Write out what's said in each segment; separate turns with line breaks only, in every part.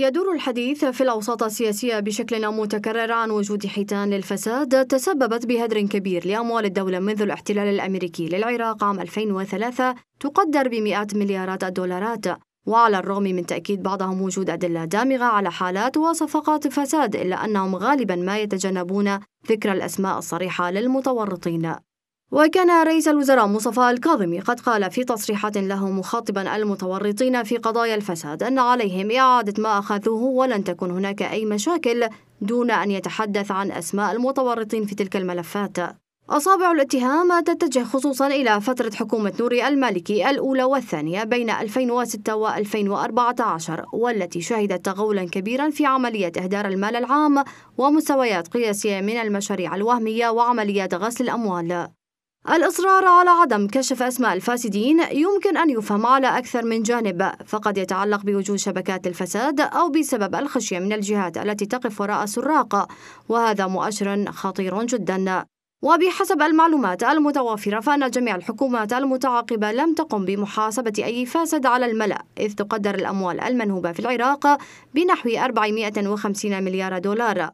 يدور الحديث في الأوساط السياسية بشكل متكرر عن وجود حيتان للفساد تسببت بهدر كبير لأموال الدولة منذ الاحتلال الأمريكي للعراق عام 2003 تقدر بمئات مليارات الدولارات وعلى الرغم من تأكيد بعضهم وجود أدلة دامغة على حالات وصفقات فساد إلا أنهم غالبا ما يتجنبون ذكر الأسماء الصريحة للمتورطين وكان رئيس الوزراء مصطفى الكاظمي قد قال في تصريحات له مخاطبا المتورطين في قضايا الفساد أن عليهم إعادة ما أخذوه ولن تكون هناك أي مشاكل دون أن يتحدث عن أسماء المتورطين في تلك الملفات أصابع الاتهام تتجه خصوصا إلى فترة حكومة نوري المالكي الأولى والثانية بين 2006 و 2014 والتي شهدت تغولا كبيرا في عملية إهدار المال العام ومستويات قياسية من المشاريع الوهمية وعمليات غسل الأموال الإصرار على عدم كشف أسماء الفاسدين يمكن أن يفهم على أكثر من جانب فقد يتعلق بوجود شبكات الفساد أو بسبب الخشية من الجهات التي تقف وراء السراق وهذا مؤشر خطير جدا وبحسب المعلومات المتوافرة فإن جميع الحكومات المتعاقبة لم تقم بمحاسبة أي فاسد على الملأ إذ تقدر الأموال المنهوبة في العراق بنحو 450 مليار دولار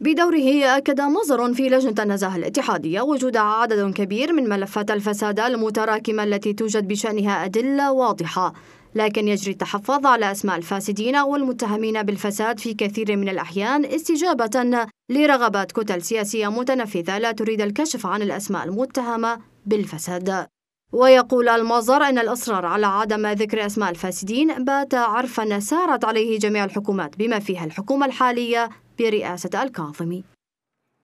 بدوره أكد مصدر في لجنة النزاهة الاتحادية وجود عدد كبير من ملفات الفساد المتراكمة التي توجد بشأنها أدلة واضحة لكن يجري التحفظ على أسماء الفاسدين والمتهمين بالفساد في كثير من الأحيان استجابة لرغبات كتل سياسية متنفذة لا تريد الكشف عن الأسماء المتهمة بالفساد ويقول المصدر أن الإصرار على عدم ذكر أسماء الفاسدين بات عرفا سارت عليه جميع الحكومات بما فيها الحكومة الحالية برئاسة الكاظمي